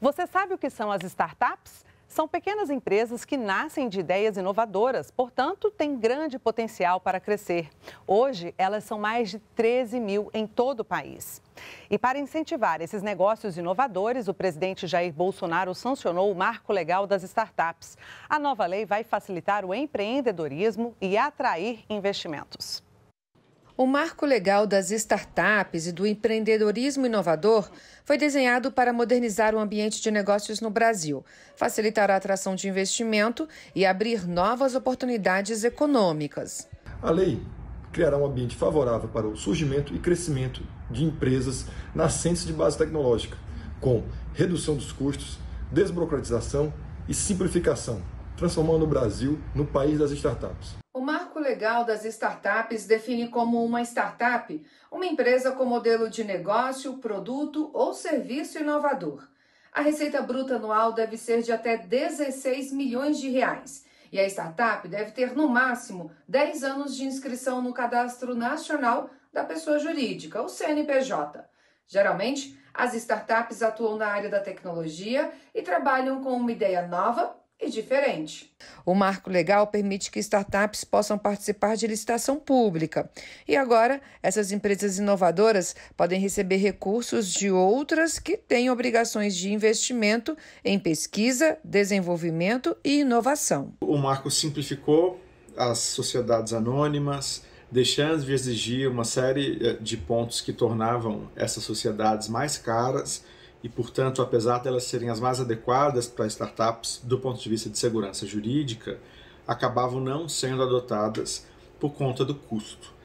Você sabe o que são as startups? São pequenas empresas que nascem de ideias inovadoras, portanto, têm grande potencial para crescer. Hoje, elas são mais de 13 mil em todo o país. E para incentivar esses negócios inovadores, o presidente Jair Bolsonaro sancionou o marco legal das startups. A nova lei vai facilitar o empreendedorismo e atrair investimentos. O marco legal das startups e do empreendedorismo inovador foi desenhado para modernizar o ambiente de negócios no Brasil, facilitar a atração de investimento e abrir novas oportunidades econômicas. A lei criará um ambiente favorável para o surgimento e crescimento de empresas nascentes de base tecnológica, com redução dos custos, desburocratização e simplificação, transformando o Brasil no país das startups marco legal das startups define como uma startup uma empresa com modelo de negócio, produto ou serviço inovador. A receita bruta anual deve ser de até 16 milhões de reais e a startup deve ter no máximo 10 anos de inscrição no Cadastro Nacional da Pessoa Jurídica, o CNPJ. Geralmente, as startups atuam na área da tecnologia e trabalham com uma ideia nova e diferente. O marco legal permite que startups possam participar de licitação pública. E agora, essas empresas inovadoras podem receber recursos de outras que têm obrigações de investimento em pesquisa, desenvolvimento e inovação. O marco simplificou as sociedades anônimas, deixando de exigir uma série eh, de pontos que tornavam essas sociedades mais caras e, portanto, apesar delas serem as mais adequadas para startups do ponto de vista de segurança jurídica, acabavam não sendo adotadas por conta do custo.